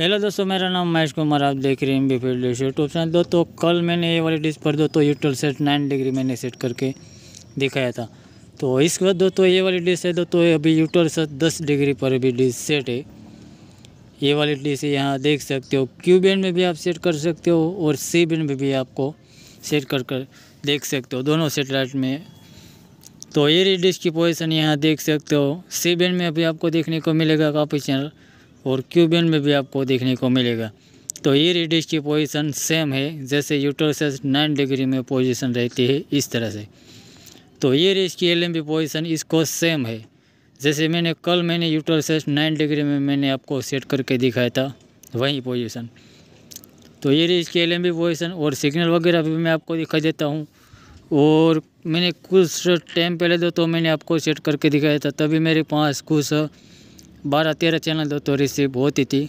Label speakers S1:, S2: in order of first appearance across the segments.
S1: hello दोस्तों मेरा नाम महेश कुमार आप देख रहे हैं बी फील्ड यूट्यूब चैनल दोस्तों कल मैंने ये वाली डिश पर दो तो यूट्यूब सेट नाइन डिग्री मैंने सेट करके दिखाया था तो इसके बाद दोस्तों ये वाली डिश है दोस्तों अभी यूट्यूब सेट दस डिग्री पर भी डिश सेट है ये वाली डिश यहाँ देख सकते हो क्यू बैंड में भी आप सेट कर सकते हो और सी बैंड में भी आपको सेट कर कर देख सकते हो दोनों सेटेलाइट में तो ये डिश की पोजिशन यहाँ देख सकते हो सी बैंड में अभी आपको देखने को मिलेगा काफ़ी चैनल और क्यूबियन में भी आपको देखने को मिलेगा तो ये रेडिश की पोजीशन सेम है जैसे यूटोरसेस नाइन डिग्री में पोजीशन रहती है इस तरह से तो ये रेश की एल एम पोजीशन इसको सेम है जैसे मैंने कल मैंने यूटोरसेस नाइन डिग्री में मैंने आपको सेट करके दिखाया था वही पोजीशन तो ये रेश की एल पोजीशन और सिग्नल वगैरह भी मैं आपको दिखा देता हूँ और मैंने कुछ टाइम पहले दो तो मैंने आपको सेट करके दिखाया था तभी मेरे पास कुछ बारह तेरह चैनल दो तो रिसीव होती थी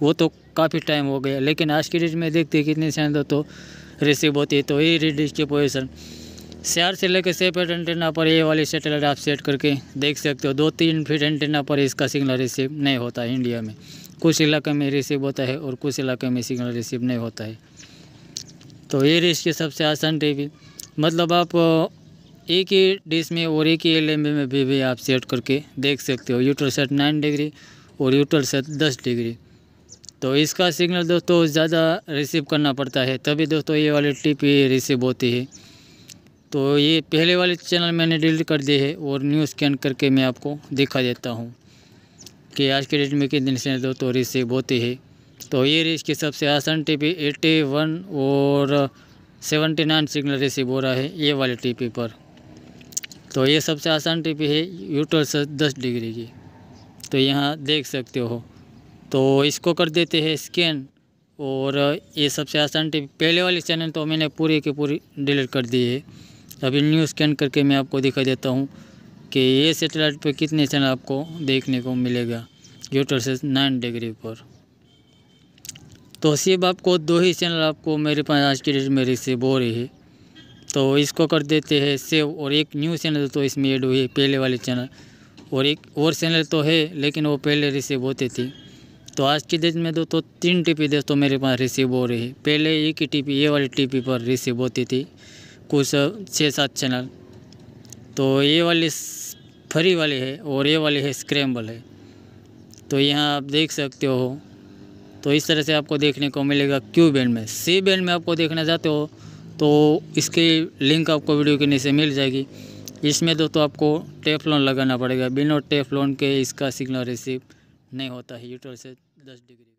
S1: वो तो काफ़ी टाइम हो गया लेकिन आज की डेट में देखते कितने चैनल दो तो रिसीव होती है तो ये पोजिशन शहर से लेकर सेपरेट एंटेना पर ये वाली सेटेलाइट आप सेट करके देख सकते हो दो तीन फीट एंटेना पर इसका सिग्नल रिसीव नहीं होता है इंडिया में कुछ इलाके में रिसीव होता है और कुछ इलाके में सिग्नल रिसीव नहीं होता है तो ये रिस्क सबसे आसान टी मतलब आप एक ही डिश में और एक ही एलएमबी में भी, भी आप सेट करके देख सकते हो यूटर सेट नाइन डिग्री और यूटर सेट दस डिग्री तो इसका सिग्नल दोस्तों ज़्यादा रिसीव करना पड़ता है तभी दोस्तों ये वाली टिप ये रिसीव होती है तो ये पहले वाले चैनल मैंने डिलीट कर दिए है और न्यू स्कैन करके मैं आपको दिखा देता हूँ कि आज के डेट में कितने से दोस्तों रिसीव होती है तो ये इसकी सबसे आसान टी पी वन और 79 नाइन सिग्नल रिसीव हो रहा है ये वाले टी पी पर तो ये सबसे आसान टिप है से दस डिग्री की तो यहाँ देख सकते हो तो इसको कर देते हैं स्कैन और ये सबसे आसान टिप पहले वाली चैनल तो मैंने पूरी की पूरी डिलीट कर दी है अभी न्यू स्कैन करके मैं आपको दिखा देता हूँ कि ये सेटेलाइट पे कितने चैनल आपको देखने को मिलेगा यूटर से नाइन डिग्री पर तो सिर्फ आपको दो ही चैनल आपको मेरे पास आज की डेट में रिसीव हो रही है तो इसको कर देते हैं सेव और एक न्यू चैनल तो इसमें ऐड हुई पहले वाले चैनल और एक और चैनल तो है लेकिन वो पहले रिसीव होती थी तो आज की डेट में दो तो तीन टीपी पी दोस्तों मेरे पास रिसीव हो रही है पहले एक ही टीपी ये वाली टीपी पर रिसीव होती थी कुछ छः सात चैनल तो ये वाली फ्री वाली है और ये वाली है स्क्रैम्बल है तो यहाँ आप देख सकते हो तो इस तरह से आपको देखने को मिलेगा क्यू बैंड में सी बैंड में आपको देखना चाहते हो तो इसके लिंक आपको वीडियो के नीचे मिल जाएगी इसमें दोस्तों आपको लोन लगाना पड़ेगा बिना लोन के इसका सिग्नल रिसीव नहीं होता है यूटर से दस डिग्री